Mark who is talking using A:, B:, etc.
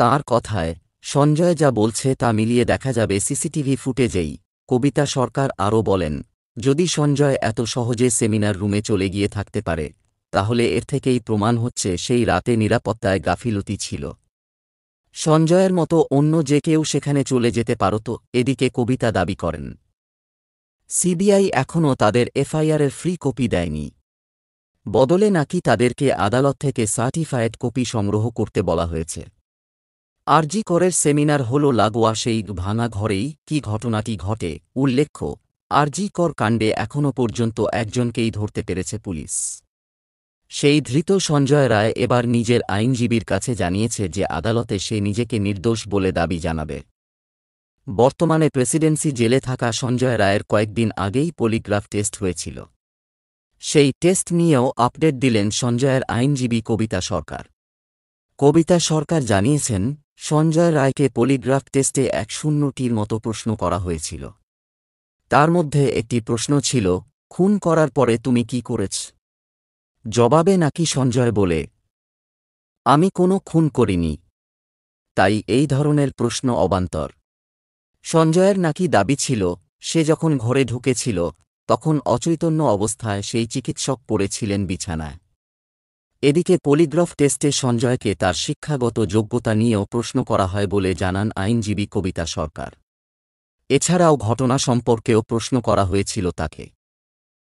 A: তার কথায় সঞ্জয় যা বলছে তা মিলিয়ে দেখা যাবে সিসিটিভি ফুটেজেই কবিতা সরকার আরও বলেন যদি সঞ্জয় এত সহজে সেমিনার রুমে চলে গিয়ে থাকতে পারে তাহলে এর থেকেই প্রমাণ হচ্ছে সেই রাতে নিরাপত্তায় গাফিলতি ছিল সঞ্জয়ের মতো অন্য যে কেউ সেখানে চলে যেতে পারত এদিকে কবিতা দাবি করেন সিবিআই এখনও তাদের এফআইআরের ফ্রি কপি দেয়নি বদলে নাকি তাদেরকে আদালত থেকে সার্টিফায়েড কপি সংগ্রহ করতে বলা হয়েছে আরজি করের সেমিনার হল লাগোয়া সেই ভাঙা ঘরেই কি ঘটনাটি ঘটে উল্লেখ্য আরজি কর কাণ্ডে এখনও পর্যন্ত একজনকেই ধরতে পেরেছে পুলিশ সেই ধৃত সঞ্জয় রায় এবার নিজের আইনজীবীর কাছে জানিয়েছে যে আদালতে সে নিজেকে নির্দোষ বলে দাবি জানাবে বর্তমানে প্রেসিডেন্সি জেলে থাকা সঞ্জয় রায়ের কয়েকদিন আগেই পলিগ্রাফ টেস্ট হয়েছিল সেই টেস্ট নিয়েও আপডেট দিলেন সঞ্জয়ের আইনজীবী কবিতা সরকার কবিতা সরকার জানিয়েছেন সঞ্জয় রায়কে পলিগ্রাফ টেস্টে এক শূন্যটির মতো প্রশ্ন করা হয়েছিল তার মধ্যে একটি প্রশ্ন ছিল খুন করার পরে তুমি কি করেছ জবাবে নাকি সঞ্জয় বলে আমি কোনো খুন করিনি তাই এই ধরনের প্রশ্ন অবান্তর সঞ্জয়ের নাকি দাবি ছিল সে যখন ঘরে ঢুকেছিল তখন অচৈতন্য অবস্থায় সেই চিকিৎসক পড়েছিলেন বিছানায় এদিকে পলিগ্রাফ টেস্টে সঞ্জয়কে তার শিক্ষাগত যোগ্যতা নিয়েও প্রশ্ন করা হয় বলে জানান আইনজীবী কবিতা সরকার এছাড়াও ঘটনা সম্পর্কেও প্রশ্ন করা হয়েছিল তাকে